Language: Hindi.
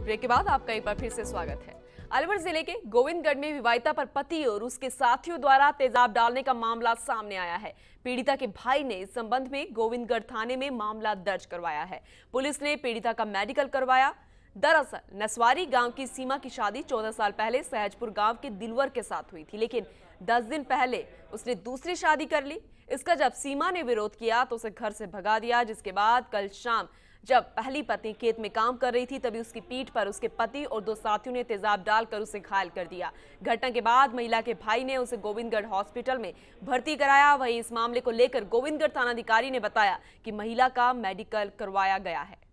ब्रेक के बाद आपका एक बार फिर से स्वागत है अलवर जिले के गोविंदगढ़ में विवाहिता पर पति और उसके साथियों द्वारा तेजाब डालने का मामला सामने आया है पीड़िता के भाई ने इस संबंध में गोविंदगढ़ थाने में मामला दर्ज करवाया है पुलिस ने पीड़िता का मेडिकल करवाया दरअसल नसवारी गांव की सीमा की शादी 14 साल पहले सहजपुर गांव के दिलवर के साथ हुई थी लेकिन 10 दिन पहले उसने दूसरी शादी कर ली इसका जब सीमा ने विरोध किया तो उसे घर से भगा दिया जिसके बाद कल शाम जब पहली पत्नी खेत में काम कर रही थी तभी उसकी पीठ पर उसके पति और दो साथियों ने तेजाब डालकर उसे घायल कर दिया घटना के बाद महिला के भाई ने उसे गोविंदगढ़ हॉस्पिटल में भर्ती कराया वहीं इस मामले को लेकर गोविंदगढ़ थानाधिकारी ने बताया कि महिला का मेडिकल करवाया गया है